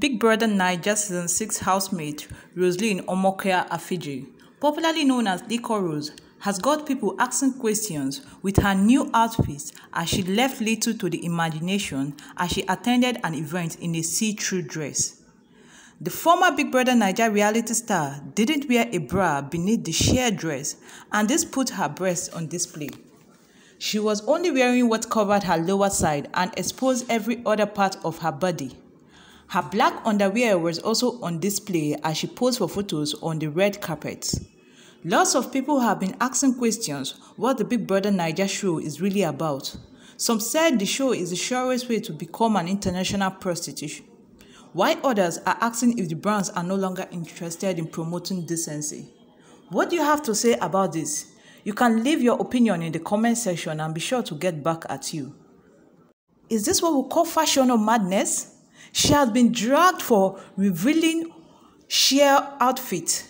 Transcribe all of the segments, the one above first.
Big Brother Naija Season 6 housemate Roselyn Omokia Afiji, popularly known as Lico Rose, has got people asking questions with her new outfit as she left little to the imagination as she attended an event in a see-through dress. The former Big Brother Naija reality star didn't wear a bra beneath the sheer dress and this put her breasts on display. She was only wearing what covered her lower side and exposed every other part of her body. Her black underwear was also on display as she posed for photos on the red carpet. Lots of people have been asking questions what the Big Brother Niger show is really about. Some said the show is the surest way to become an international prostitute, while others are asking if the brands are no longer interested in promoting decency. What do you have to say about this? You can leave your opinion in the comment section and be sure to get back at you. Is this what we call fashion or madness? She has been dragged for revealing sheer outfit,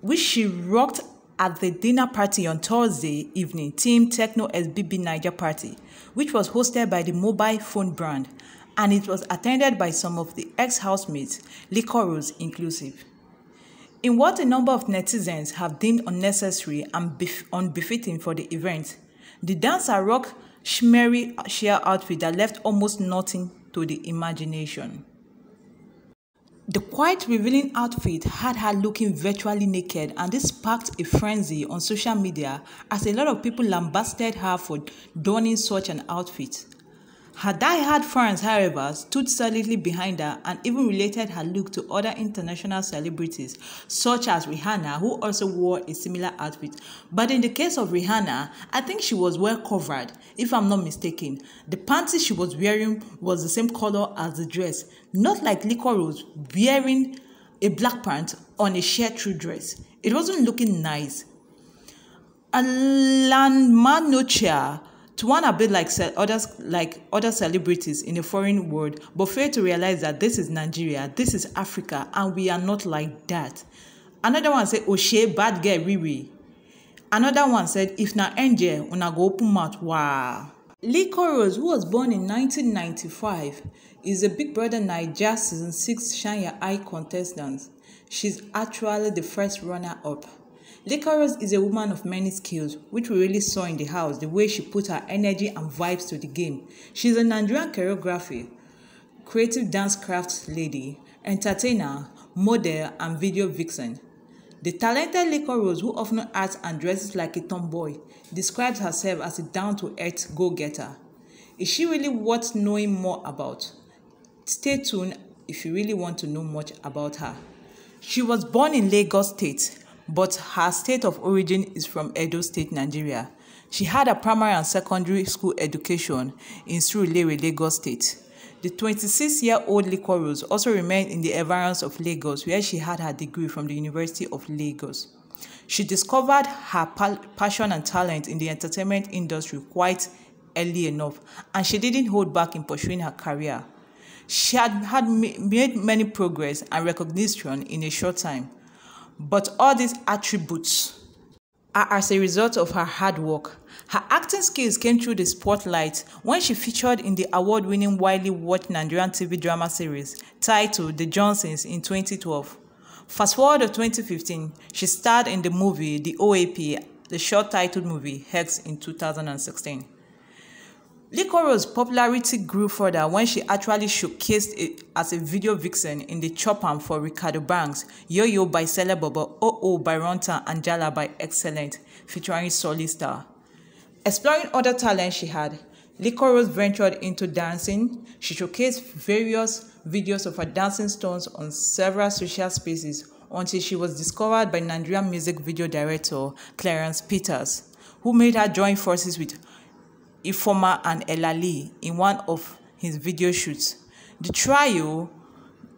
which she rocked at the dinner party on Thursday evening, Team Techno SBB Niger Party, which was hosted by the mobile phone brand, and it was attended by some of the ex-housemates, Licoros inclusive. In what a number of netizens have deemed unnecessary and unbefitting for the event, the dancer rocked shimmery sheer outfit that left almost nothing to the imagination. The quite revealing outfit had her looking virtually naked and this sparked a frenzy on social media as a lot of people lambasted her for donning such an outfit. Her die-hard fans, however, stood solidly behind her and even related her look to other international celebrities such as Rihanna who also wore a similar outfit. But in the case of Rihanna, I think she was well covered if I'm not mistaken. The pants she was wearing was the same color as the dress, not like Liquor Rose wearing a black pant on a sheer-through dress. It wasn't looking nice. Alan Manocha to want a bit like others, like other celebrities in a foreign world, but fail to realize that this is Nigeria, this is Africa, and we are not like that. Another one said, oshie bad girl, Riri. Another one said, if na angel, una go open mouth, wow. Lee Koros, who was born in 1995, is a Big Brother Nigeria Season 6 Shania Eye contestant. She's actually the first runner-up. Likaros is a woman of many skills, which we really saw in the house, the way she put her energy and vibes to the game. She's a Nigerian choreographer, creative dance craft lady, entertainer, model, and video vixen. The talented Likaros, who often acts and dresses like a tomboy, describes herself as a down-to-earth go-getter. Is she really worth knowing more about? Stay tuned if you really want to know much about her. She was born in Lagos State but her state of origin is from Edo State, Nigeria. She had a primary and secondary school education in Surulere, Lagos State. The 26-year-old Liquorose also remained in the environs of Lagos, where she had her degree from the University of Lagos. She discovered her pa passion and talent in the entertainment industry quite early enough, and she didn't hold back in pursuing her career. She had, had made many progress and recognition in a short time. But all these attributes are as a result of her hard work. Her acting skills came through the spotlight when she featured in the award winning widely watched Nigerian TV drama series titled The Johnsons in 2012. Fast forward to 2015, she starred in the movie The OAP, the short titled movie Hex in 2016. Licoro's popularity grew further when she actually showcased it as a video vixen in the Chop 'Em for Ricardo Banks, Yo-Yo by Bobo, Oh-Oh by Ronta, and Jala by Excellent, featuring Solista. Exploring other talents she had, Licoro's ventured into dancing. She showcased various videos of her dancing stunts on several social spaces until she was discovered by Nigerian music video director Clarence Peters, who made her join forces with Ifoma and Elali in one of his video shoots. The trio,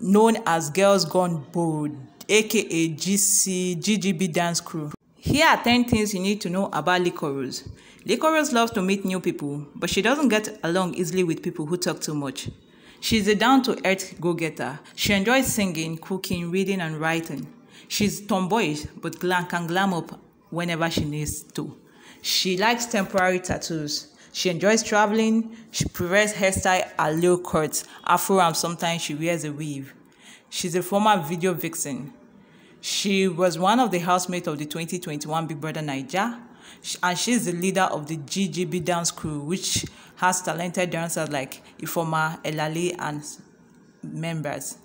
known as Girls Gone Bold, aka GC, GGB Dance Crew. Here are 10 things you need to know about Licorus. Licorus loves to meet new people, but she doesn't get along easily with people who talk too much. She's a down-to-earth go-getter. She enjoys singing, cooking, reading, and writing. She's tomboyish, but can glam up whenever she needs to. She likes temporary tattoos. She enjoys traveling. She prefers hairstyle at low cut. afro, and sometimes she wears a weave. She's a former video vixen. She was one of the housemates of the 2021 Big Brother Niger, and she's the leader of the GGB dance crew, which has talented dancers like Ifoma, Elali, and members.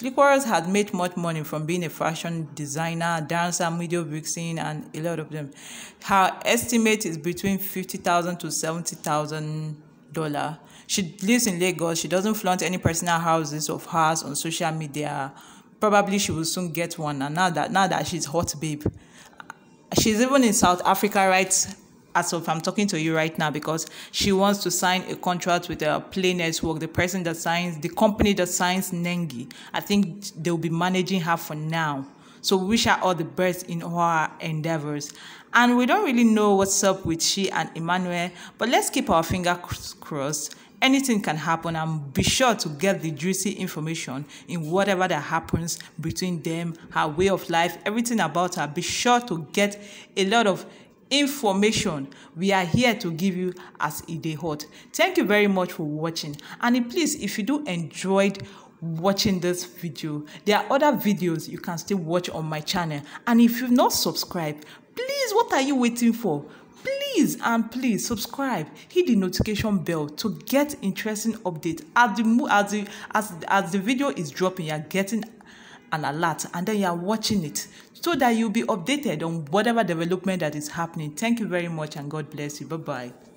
Schlickwarz had made much money from being a fashion designer, dancer, media vixen, and a lot of them. Her estimate is between fifty thousand to seventy thousand dollar. She lives in Lagos. She doesn't flaunt any personal houses of hers on social media. Probably she will soon get one. And now that now that she's hot, babe. She's even in South Africa right as if I'm talking to you right now because she wants to sign a contract with a uh, Play Network, the person that signs, the company that signs Nengi. I think they'll be managing her for now. So we wish her all the best in her endeavors. And we don't really know what's up with she and Emmanuel, but let's keep our fingers crossed. Anything can happen and be sure to get the juicy information in whatever that happens between them, her way of life, everything about her. Be sure to get a lot of information we are here to give you as e dey hot thank you very much for watching and please if you do enjoyed watching this video there are other videos you can still watch on my channel and if you've not subscribed please what are you waiting for please and please subscribe hit the notification bell to get interesting updates as the as the as, as the video is dropping you are getting an alert and then you are watching it so that you'll be updated on whatever development that is happening. Thank you very much and God bless you. Bye bye.